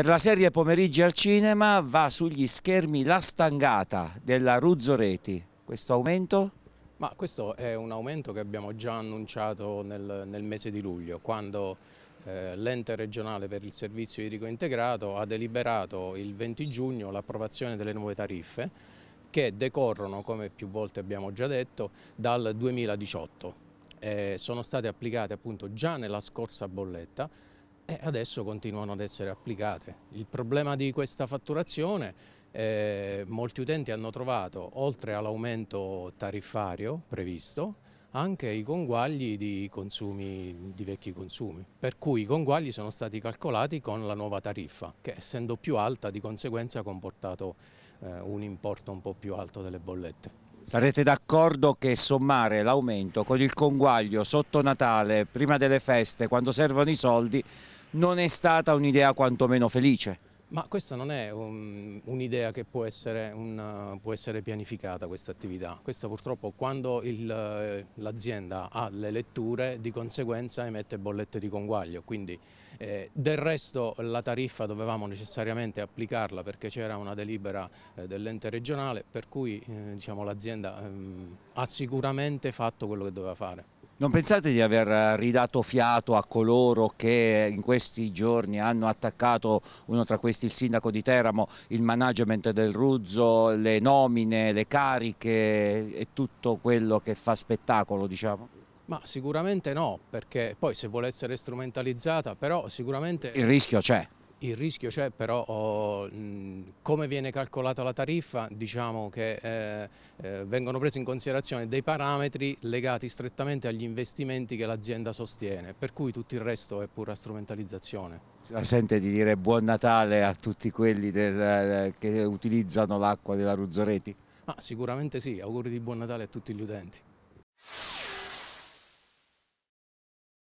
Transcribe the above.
Per la serie Pomeriggi al cinema va sugli schermi La Stangata della Ruzzoreti. Questo aumento? Ma questo è un aumento che abbiamo già annunciato nel, nel mese di luglio, quando eh, l'ente regionale per il servizio idrico integrato ha deliberato il 20 giugno l'approvazione delle nuove tariffe che decorrono, come più volte abbiamo già detto, dal 2018. Eh, sono state applicate appunto già nella scorsa bolletta e adesso continuano ad essere applicate. Il problema di questa fatturazione eh, molti utenti hanno trovato, oltre all'aumento tariffario previsto, anche i conguagli di, consumi, di vecchi consumi, per cui i conguagli sono stati calcolati con la nuova tariffa, che essendo più alta di conseguenza ha comportato eh, un importo un po' più alto delle bollette. Sarete d'accordo che sommare l'aumento con il conguaglio sotto Natale, prima delle feste, quando servono i soldi, non è stata un'idea quantomeno felice? Ma questa non è un'idea un che può essere, un, può essere pianificata questa attività, questa purtroppo quando l'azienda ha le letture di conseguenza emette bollette di conguaglio, quindi eh, del resto la tariffa dovevamo necessariamente applicarla perché c'era una delibera eh, dell'ente regionale per cui eh, diciamo, l'azienda ehm, ha sicuramente fatto quello che doveva fare. Non pensate di aver ridato fiato a coloro che in questi giorni hanno attaccato, uno tra questi il sindaco di Teramo, il management del Ruzzo, le nomine, le cariche e tutto quello che fa spettacolo, diciamo? Ma sicuramente no, perché poi se vuole essere strumentalizzata, però sicuramente... Il rischio c'è. Il rischio c'è però oh, come viene calcolata la tariffa, diciamo che eh, eh, vengono presi in considerazione dei parametri legati strettamente agli investimenti che l'azienda sostiene, per cui tutto il resto è pura strumentalizzazione. Si La sente di dire buon Natale a tutti quelli del, eh, che utilizzano l'acqua della Ruzzoreti? Ah, sicuramente sì, auguri di buon Natale a tutti gli utenti.